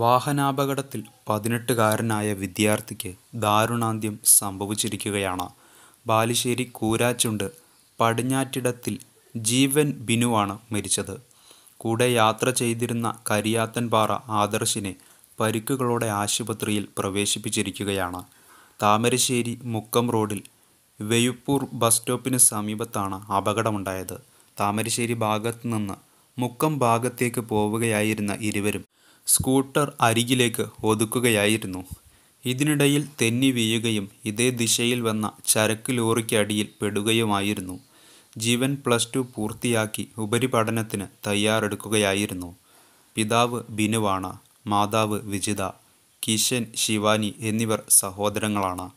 വാഹനാപകടത്തിൽ പതിനെട്ടുകാരനായ വിദ്യാർത്ഥിക്ക് ദാരുണാന്ത്യം സംഭവിച്ചിരിക്കുകയാണ് ബാലുശ്ശേരി കൂരാച്ചുണ്ട് പടിഞ്ഞാറ്റിടത്തിൽ ജീവൻ ബിനുവാണ് മരിച്ചത് കൂടെ യാത്ര ചെയ്തിരുന്ന കരിയാത്തൻപാറ ആദർശിനെ പരിക്കുകളോടെ ആശുപത്രിയിൽ പ്രവേശിപ്പിച്ചിരിക്കുകയാണ് താമരശ്ശേരി മുക്കം റോഡിൽ വെയുപ്പൂർ ബസ് സ്റ്റോപ്പിന് സമീപത്താണ് അപകടമുണ്ടായത് താമരശ്ശേരി ഭാഗത്തു നിന്ന് മുക്കം ഭാഗത്തേക്ക് പോവുകയായിരുന്ന ഇരുവരും സ്കൂട്ടർ അരികിലേക്ക് ഒതുക്കുകയായിരുന്നു ഇതിനിടയിൽ തെന്നി വീഴുകയും ഇതേ ദിശയിൽ വന്ന ചരക്ക് ലോറിക്ക് അടിയിൽ പെടുകയുമായിരുന്നു ജീവൻ പ്ലസ് ടു പൂർത്തിയാക്കി ഉപരിപഠനത്തിന് തയ്യാറെടുക്കുകയായിരുന്നു പിതാവ് ബിനുവാണ് മാതാവ് വിജിത കിഷൻ ശിവാനി എന്നിവർ സഹോദരങ്ങളാണ്